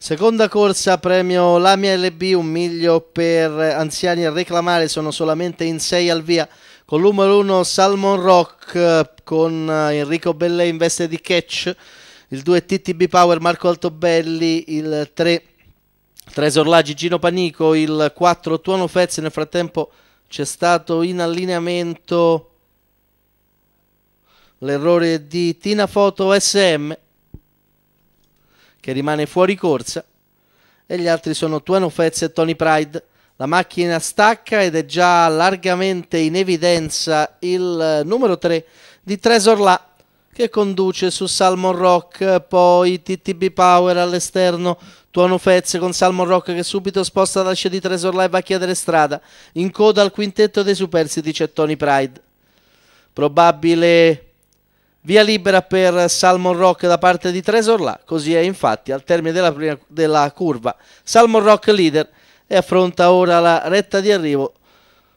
Seconda corsa, premio Lamia LB, un miglio per anziani a reclamare, sono solamente in 6 al via. Con numero 1 Salmon Rock, con eh, Enrico Bellè in veste di catch, il 2 TTB Power Marco Altobelli, il 3 Tresor Laggi Gino Panico, il 4 Tuono Fez, nel frattempo c'è stato in allineamento l'errore di Tina Foto SM che rimane fuori corsa, e gli altri sono Tuano Fez e Tony Pride. La macchina stacca ed è già largamente in evidenza il eh, numero 3 di Tresor La che conduce su Salmon Rock, poi TTB Power all'esterno, Tuono Fez con Salmon Rock che subito sposta la scia di Tresor e va a chiedere strada, in coda al quintetto dei superstiti c'è Tony Pride, probabile Via libera per Salmon Rock da parte di Tresor là, così è infatti al termine della, prima, della curva. Salmon Rock leader e affronta ora la retta di arrivo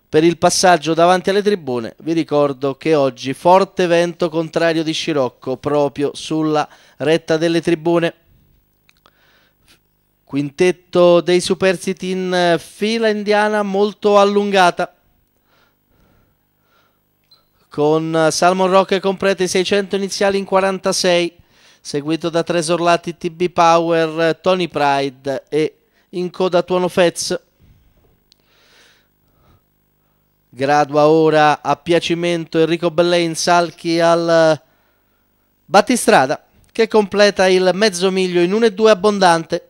per il passaggio davanti alle tribune. Vi ricordo che oggi forte vento contrario di Scirocco proprio sulla retta delle tribune. Quintetto dei superstiti in fila indiana molto allungata con Salmon Rock completa i 600 iniziali in 46, seguito da Tresor Latti, TB Power, Tony Pride e in coda Tuono Fez. Gradua ora a piacimento Enrico Bellain, Salchi al battistrada che completa il mezzo miglio in 1-2 abbondante.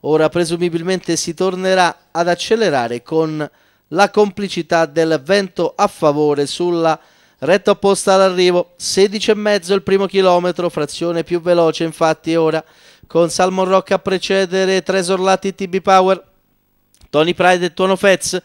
Ora presumibilmente si tornerà ad accelerare con la complicità del vento a favore sulla retta opposta all'arrivo, 16,5 il primo chilometro, frazione più veloce infatti ora, con Salmon Rock a precedere Tresor Latti TB Power, Tony Pride e Tuono Fez,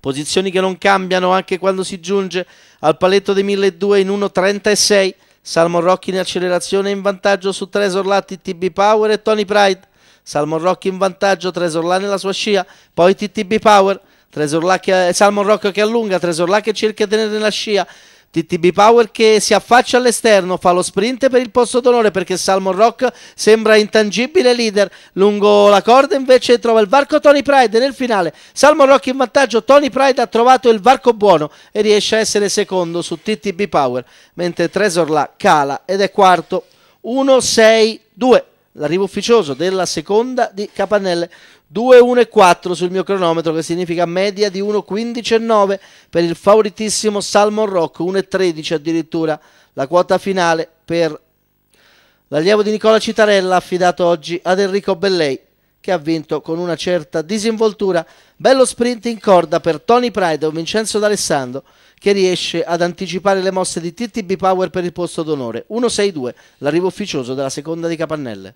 posizioni che non cambiano anche quando si giunge al paletto dei 1.200 in 1.36, Salmon Rock in accelerazione in vantaggio su Tresor Latti TB Power e Tony Pride, Salmon Rock in vantaggio, Tresor là nella sua scia, poi TTB Power, Tresor Luck, Salmon Rock che allunga, Tresor Luck che cerca di tenere la scia. TTB Power che si affaccia all'esterno, fa lo sprint per il posto d'onore perché Salmon Rock sembra intangibile leader. Lungo la corda invece trova il varco Tony Pride nel finale. Salmon Rock in vantaggio, Tony Pride ha trovato il varco buono e riesce a essere secondo su TTB Power, mentre Tresor La cala ed è quarto. 1-6-2 l'arrivo ufficioso della seconda di Capannelle. 2-1-4 sul mio cronometro che significa media di 1-15-9 per il favoritissimo Salmon Rock, 1-13 addirittura la quota finale per l'allievo di Nicola Citarella affidato oggi ad Enrico Bellei che ha vinto con una certa disinvoltura. Bello sprint in corda per Tony Pride o Vincenzo D'Alessandro che riesce ad anticipare le mosse di TTB Power per il posto d'onore. 1-6-2 l'arrivo ufficioso della seconda di Capannelle.